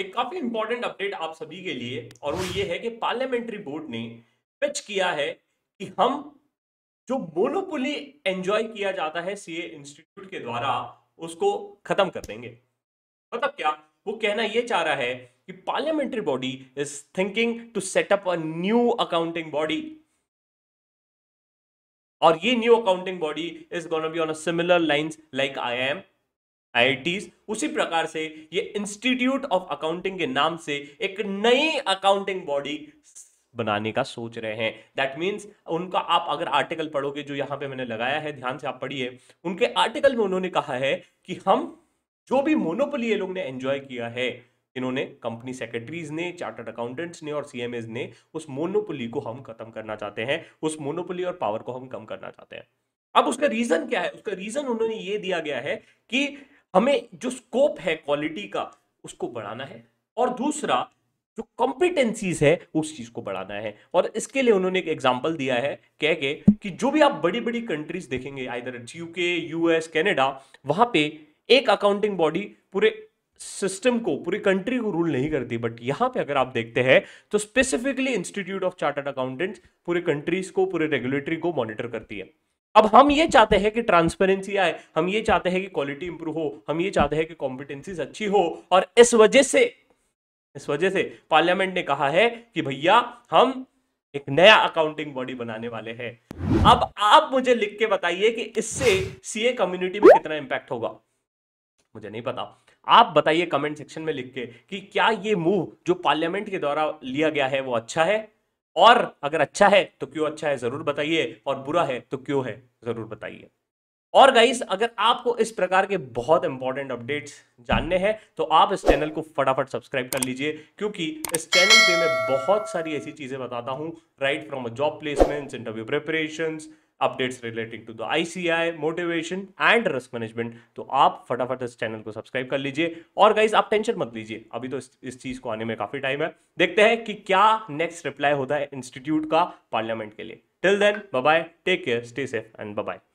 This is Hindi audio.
एक काफी इंपॉर्टेंट अपडेट आप सभी के लिए और वो ये है कि पार्लियामेंट्री बोर्ड ने पिच किया है कि हम जो मोनोपोली एंजॉय किया जाता है सीए इंस्टीट्यूट के द्वारा उसको खत्म कर देंगे मतलब क्या वो कहना ये चाह रहा है कि parliamentary body is thinking to set up a new accounting body और ये new accounting body is gonna be on a similar lines like I M I उसी प्रकार से ये इंस्टीट्यूट ऑफ अकाउंटिंग के नाम से एक नई अकाउंटिंग बॉडी बनाने का सोच रहे हैं दैट मीन्स उनका आप अगर आर्टिकल पढ़ोगे जो यहाँ पे मैंने लगाया है ध्यान से आप पढ़िए उनके आर्टिकल में उन्होंने कहा है कि हम जो भी मोनोपोली ये लोग ने एंजॉय किया है इन्होंने कंपनी सेक्रेटरीज ने चार्टर्ड अकाउंटेंट्स ने और सी ने उस मोनोपोली को हम खत्म करना चाहते हैं उस मोनोपोली और पावर को हम कम करना चाहते हैं अब उसका रीजन क्या है उसका रीजन उन्होंने ये दिया गया है कि हमें जो स्कोप है क्वालिटी का उसको बढ़ाना है और दूसरा जो कॉम्पिटेंसीज है उस चीज़ को बढ़ाना है और इसके लिए उन्होंने एक एग्जाम्पल दिया है कह के कि जो भी आप बड़ी बड़ी कंट्रीज देखेंगे आइर यूके यूएस कैनेडा वहाँ पे एक अकाउंटिंग बॉडी पूरे सिस्टम को पूरी कंट्री को रूल नहीं करती बट यहाँ पे अगर आप देखते हैं तो specifically institute of chartered accountants पूरे कंट्रीज को पूरे रेगुलेटरी को मॉनिटर करती है अब हम ये चाहते हैं कि ट्रांसपेरेंसी आए हम ये चाहते हैं कि क्वालिटी इंप्रूव हो हम ये चाहते हैं कि कॉम्पिटेंसीज अच्छी हो और इस वजह से इस वजह से पार्लियामेंट ने कहा है कि भैया हम एक नया अकाउंटिंग बॉडी बनाने वाले हैं अब आप मुझे लिख के बताइए कि इससे सीए कम्युनिटी में कितना इंपैक्ट होगा मुझे नहीं पता आप बताइए कमेंट सेक्शन में लिख के कि क्या ये मूव जो पार्लियामेंट के द्वारा लिया गया है वो अच्छा है और अगर अच्छा है तो क्यों अच्छा है जरूर बताइए और बुरा है तो क्यों है जरूर बताइए और गाइस अगर आपको इस प्रकार के बहुत इंपॉर्टेंट अपडेट्स जानने हैं तो आप इस चैनल को फटाफट सब्सक्राइब कर लीजिए क्योंकि इस चैनल पे मैं बहुत सारी ऐसी चीज़ें बताता हूँ right from job placements interview preparations updates relating to the ICI motivation and risk management तो आप फटाफट इस चैनल को सब्सक्राइब कर लीजिए और गाइज आप टेंशन मत लीजिए अभी तो इस, इस चीज को आने में काफी टाइम है देखते हैं कि क्या नेक्स्ट रिप्लाई होता है इंस्टीट्यूट का पार्लियामेंट के लिए till then bye take care stay safe and bye